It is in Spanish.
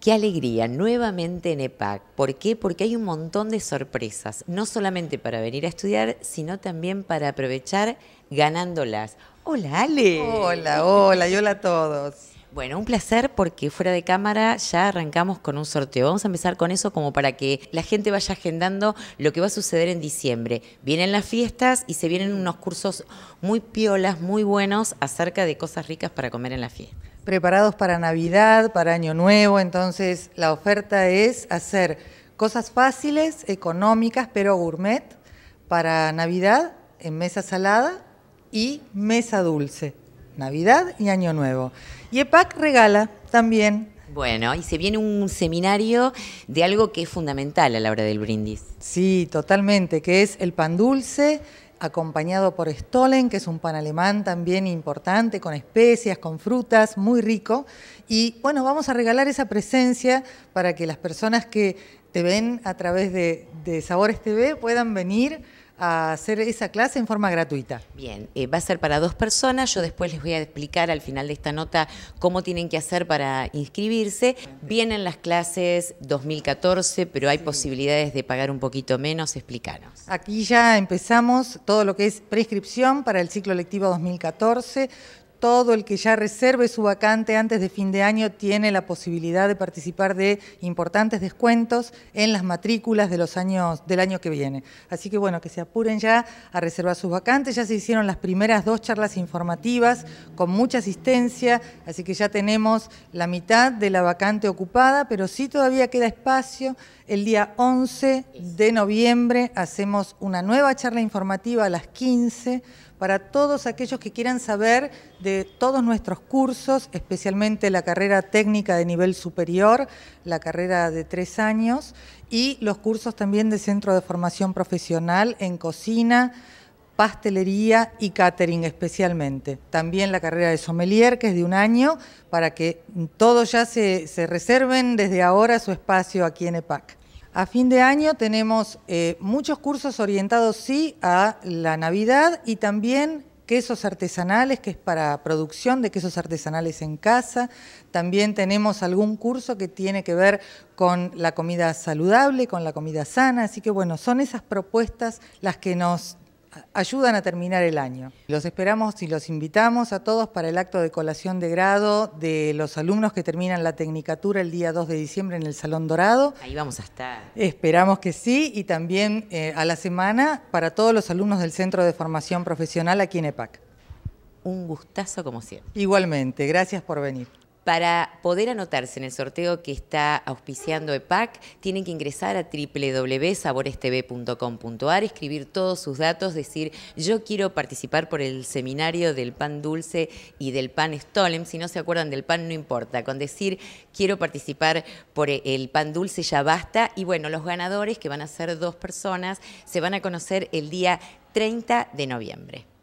Qué alegría, nuevamente en EPAC. ¿Por qué? Porque hay un montón de sorpresas, no solamente para venir a estudiar, sino también para aprovechar ganándolas. Hola, Ale. Hola, hola, y hola a todos. Bueno, un placer porque fuera de cámara ya arrancamos con un sorteo. Vamos a empezar con eso como para que la gente vaya agendando lo que va a suceder en diciembre. Vienen las fiestas y se vienen unos cursos muy piolas, muy buenos acerca de cosas ricas para comer en la fiesta. Preparados para Navidad, para Año Nuevo, entonces la oferta es hacer cosas fáciles, económicas, pero gourmet para Navidad en mesa salada y mesa dulce. Navidad y Año Nuevo. Y EPAC regala también. Bueno, y se viene un seminario de algo que es fundamental a la hora del brindis. Sí, totalmente, que es el pan dulce acompañado por Stollen, que es un pan alemán también importante, con especias, con frutas, muy rico. Y bueno, vamos a regalar esa presencia para que las personas que te ven a través de, de Sabores TV puedan venir a hacer esa clase en forma gratuita. Bien, eh, va a ser para dos personas. Yo después les voy a explicar al final de esta nota cómo tienen que hacer para inscribirse. Vienen las clases 2014, pero hay posibilidades de pagar un poquito menos. Explícanos. Aquí ya empezamos todo lo que es prescripción para el ciclo lectivo 2014 todo el que ya reserve su vacante antes de fin de año tiene la posibilidad de participar de importantes descuentos en las matrículas del año que viene. Así que bueno, que se apuren ya a reservar sus vacantes. Ya se hicieron las primeras dos charlas informativas con mucha asistencia, así que ya tenemos la mitad de la vacante ocupada, pero sí todavía queda espacio. El día 11 de noviembre hacemos una nueva charla informativa a las 15 para todos aquellos que quieran saber de todos nuestros cursos, especialmente la carrera técnica de nivel superior, la carrera de tres años y los cursos también de centro de formación profesional en cocina, pastelería y catering especialmente. También la carrera de sommelier, que es de un año, para que todos ya se, se reserven desde ahora su espacio aquí en EPAC. A fin de año tenemos eh, muchos cursos orientados, sí, a la Navidad y también quesos artesanales, que es para producción de quesos artesanales en casa. También tenemos algún curso que tiene que ver con la comida saludable, con la comida sana. Así que bueno, son esas propuestas las que nos ayudan a terminar el año. Los esperamos y los invitamos a todos para el acto de colación de grado de los alumnos que terminan la tecnicatura el día 2 de diciembre en el Salón Dorado. Ahí vamos a estar. Esperamos que sí y también eh, a la semana para todos los alumnos del Centro de Formación Profesional aquí en EPAC. Un gustazo como siempre. Igualmente, gracias por venir. Para poder anotarse en el sorteo que está auspiciando EPAC, tienen que ingresar a www.saborestv.com.ar, escribir todos sus datos, decir yo quiero participar por el seminario del pan dulce y del pan Stolem. Si no se acuerdan del pan, no importa. Con decir quiero participar por el pan dulce ya basta. Y bueno, los ganadores, que van a ser dos personas, se van a conocer el día 30 de noviembre.